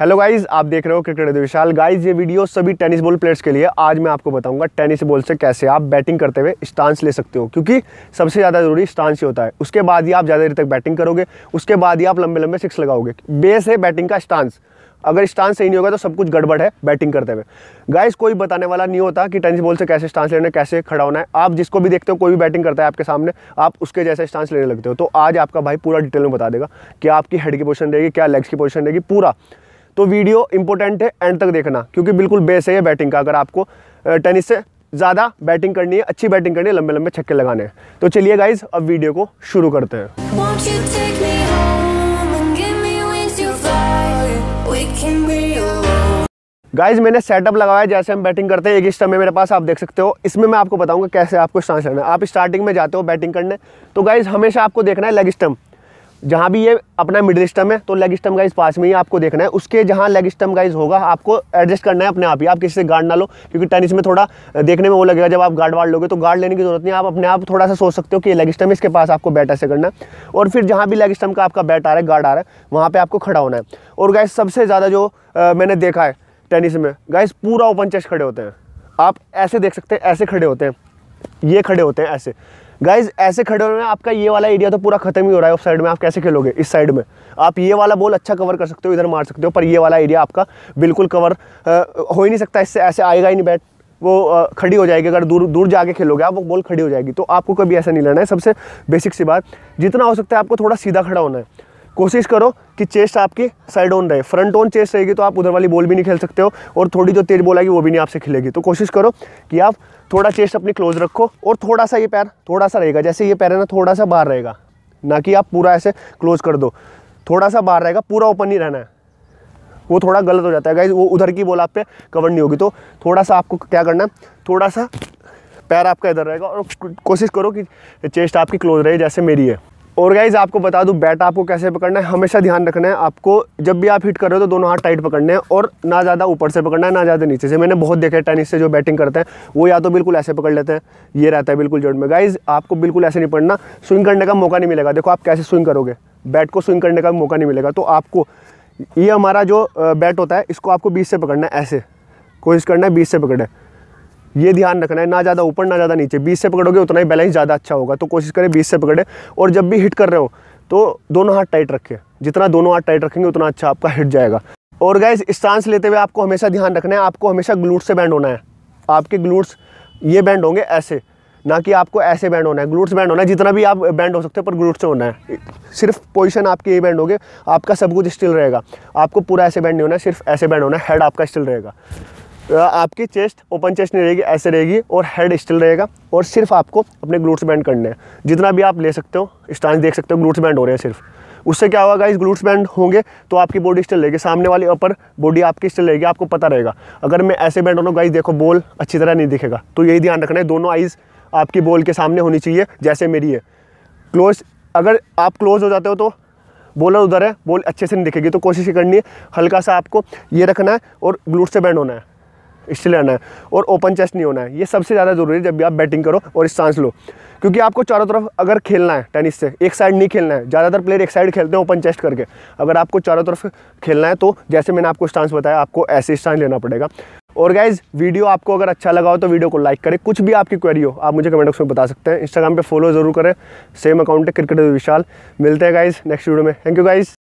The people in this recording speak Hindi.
हेलो गाइस आप देख रहे हो क्रिकेट विशाल गाइस ये वीडियो सभी टेनिस बॉल प्लेयर्स के लिए आज मैं आपको बताऊंगा टेनिस बॉल से कैसे आप बैटिंग करते हुए स्टांस ले सकते हो क्योंकि सबसे ज़्यादा जरूरी स्टांस ही होता है उसके बाद ही आप ज़्यादा देर तक बैटिंग करोगे उसके बाद ही आप लंबे लंबे सिक्स लगाओगे बेस है बैटिंग का स्टांस अगर स्टांस सही नहीं होगा तो सब कुछ गड़बड़ है बैटिंग करते हुए गाइस कोई बताने वाला नहीं होता कि टेनिस बॉल से कैसे स्टांस लेना है कैसे खड़ा होना है आप जिसको भी देखते हो कोई भी बैटिंग करता है आपके सामने आप उसके जैसे स्टांस लेने लगते हो तो आज आपका भाई पूरा डिटेल में बता देगा कि आपकी हेड की पोजिशन रहेगी क्या लेग्स की पोजिशन रहेगी पूरा तो वीडियो इंपॉर्टेंट है एंड तक देखना क्योंकि बिल्कुल बेस है बैटिंग का अगर आपको टेनिस से ज़्यादा बैटिंग करनी है अच्छी बैटिंग करनी है लंबे लंबे छक्के लगाने हैं तो चलिए गाइज अब वीडियो को शुरू करते हैं गाइज मैंने सेटअप लगाया जैसे हम बैटिंग करते हैं एक स्टम्प है मेरे पास आप देख सकते हो इसमें मैं आपको बताऊंगा कैसे आपको स्टांस लेना है आप स्टार्टिंग में जाते हो बैटिंग करने तो गाइज हमेशा आपको देखना है लेग स्टम्प जहाँ भी ये अपना मिडिल स्टम है तो लेग स्टम गाइज पास में ही आपको देखना है उसके जहाँ लेग स्टम गाइज होगा आपको एडजस्ट करना है अपने आप ही आप किसी से गार्ड ना लो क्योंकि टेनिस में थोड़ा देखने में वो लगेगा जब आप गार्ड वार्ड लोगे तो गार्ड लेने की जरूरत नहीं आप अपने आप थोड़ा सा सोच सकते हो कि लेग स्टम इसके पास आपको बैट ऐसे करना है और फिर जहाँ भी लेग स्टम का आपका बैट आ रहा है गार्ड आ रहा है वहाँ पर आपको खड़ा होना है और गाइज सबसे ज़्यादा जो मैंने देखा है टेनिस में गाइज पूरा ओपन चेस्ट खड़े होते हैं आप ऐसे देख सकते हैं ऐसे खड़े होते हैं ये खड़े होते हैं ऐसे गाइज ऐसे खड़े होने में आपका ये वाला एरिया तो पूरा खत्म ही हो रहा है उस साइड में आप कैसे खेलोगे इस साइड में आप ये वाला बॉल अच्छा कवर कर सकते हो इधर मार सकते हो पर ये वाला एरिया आपका बिल्कुल कवर हो ही नहीं सकता इससे ऐसे आएगा ही नहीं बैट वो खड़ी हो जाएगी अगर दूर दूर जाके खेलोगे आप वो बॉल खड़ी हो जाएगी तो आपको कभी ऐसा नहीं लेना है सबसे बेसिक सी बात जितना हो सकता है आपको थोड़ा सीधा खड़ा होना है कोशिश करो कि चेस्ट आपकी साइड ऑन रहे फ्रंट ऑन चेस्ट रहेगी तो आप उधर वाली बॉल भी नहीं खेल सकते हो और थोड़ी जो तेज बॉल आएगी वो भी नहीं आपसे खिलेगी तो कोशिश करो कि आप थोड़ा चेस्ट अपनी क्लोज रखो और थोड़ा सा ये पैर थोड़ा सा रहेगा जैसे ये पैर है ना थोड़ा सा बाहर रहेगा ना कि आप पूरा ऐसे क्लोज कर दो थोड़ा सा बाहर रहेगा पूरा ओपन नहीं रहना है वो थोड़ा गलत हो जाता है गाइज वो उधर की बॉल आप पे कवर नहीं होगी तो थोड़ा सा आपको क्या करना है थोड़ा सा पैर आपका इधर रहेगा और कोशिश करो कि चेस्ट आपकी क्लोज रहे जैसे मेरी है और गाइज आपको बता दूं बैट आपको कैसे पकड़ना है हमेशा ध्यान रखना है आपको जब भी आप हिट कर रहे हो तो दोनों हाथ टाइट पकड़ने हैं और ना ज़्यादा ऊपर से पकड़ना है ना ज़्यादा नीचे से मैंने बहुत देखा है टेनिस से जो बैटिंग करते हैं वो या तो बिल्कुल ऐसे पकड़ लेते हैं ये रहता है बिल्कुल जोड़ में गाइज आपको बिल्कुल ऐसे नहीं पड़ना स्विंग करने का मौका नहीं मिलेगा देखो आप कैसे स्विंग करोगे बैट को स्विंग करने का मौका नहीं मिलेगा तो आपको ये हमारा जो बैट होता है इसको आपको बीच से पकड़ना है ऐसे कोशिश करना है बीच से पकड़े ये ध्यान रखना है ना ज़्यादा ऊपर ना ज़्यादा नीचे बीस से पकड़ोगे उतना ही बैलेंस ज़्यादा अच्छा होगा तो कोशिश करें बीस से पकड़े और जब भी हिट कर रहे हो तो दोनों हाथ टाइट रखें जितना दोनों हाथ टाइट रखेंगे उतना अच्छा आपका हिट जाएगा और गैस स्टांस लेते हुए आपको हमेशा ध्यान रखना है आपको हमेशा ग्लूट से बैंड होना है आपके ग्लूट्स ये बैंड होंगे ऐसे ना कि आपको ऐसे बैंड होना है ग्लूट्स बैंड होना है जितना भी आप बैंड हो सकते हो पर ग्लूट से होना है सिर्फ पोजीशन आपके ये बैंड होगी आपका सब कुछ स्टिल रहेगा आपको पूरा ऐसे बैंड नहीं होना है सिर्फ ऐसे बैंड होना है हेड आपका स्टिल रहेगा आपकी चेस्ट ओपन चेस्ट नहीं रहेगी ऐसे रहेगी और हेड स्टिल रहेगा और सिर्फ आपको अपने ग्लूट्स बैंड करने हैं जितना भी आप ले सकते हो स्टांस देख सकते हो ग्लूट्स बैंड हो रहे हैं सिर्फ उससे क्या होगा गाइस ग्लूट्स बैंड होंगे तो आपकी बॉडी स्टिल रहेगी सामने वाली अपर बॉडी आपकी स्टिल रहेगी आपको पता रहेगा अगर मैं ऐसे बैंड होना गाइस देखो बॉल अच्छी तरह नहीं दिखेगा तो यही ध्यान रखना है दोनों आइज़ आपकी बॉल के सामने होनी चाहिए जैसे मेरी है क्लोज अगर आप क्लोज हो जाते हो तो बॉलर उधर है बॉल अच्छे से नहीं दिखेगी तो कोशिश करनी है हल्का सा आपको ये रखना है और ग्लूट से बैंड होना है स्टिल रहना है और ओपन चेस्ट नहीं होना है ये सबसे ज़्यादा ज़रूरी है जब भी आप बैटिंग करो और स्टांस लो क्योंकि आपको चारों तरफ अगर खेलना है टेनिस से एक साइड नहीं खेलना है ज़्यादातर प्लेयर एक साइड खेलते हैं ओपन चेस्ट करके अगर आपको चारों तरफ खेलना है तो जैसे मैंने आपको स्टांस बताया आपको ऐसे स्टांस लेना पड़ेगा और गाइज वीडियो आपको अगर अच्छा लगा हो तो वीडियो को लाइक करें कुछ भी आपकी क्वेरी हो आप मुझे कमेंट बॉक्स में बता सकते हैं इंस्टाग्राम पे फॉलो जरूर करें सेम अकाउंट है क्रिकेट विशाल मिलते हैं गाइज नेक्स्ट वीडियो में थैंक यू गाइज